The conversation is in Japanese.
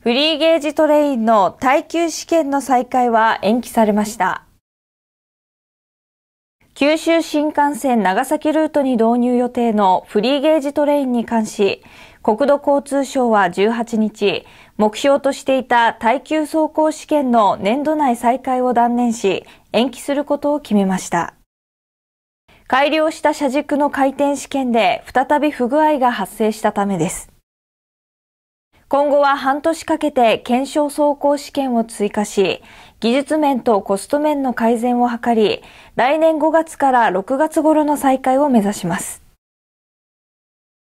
フリーゲージトレインの耐久試験の再開は延期されました。九州新幹線長崎ルートに導入予定のフリーゲージトレインに関し、国土交通省は18日、目標としていた耐久走行試験の年度内再開を断念し、延期することを決めました。改良した車軸の回転試験で再び不具合が発生したためです。今後は半年かけて検証走行試験を追加し、技術面とコスト面の改善を図り、来年5月から6月頃の再開を目指します。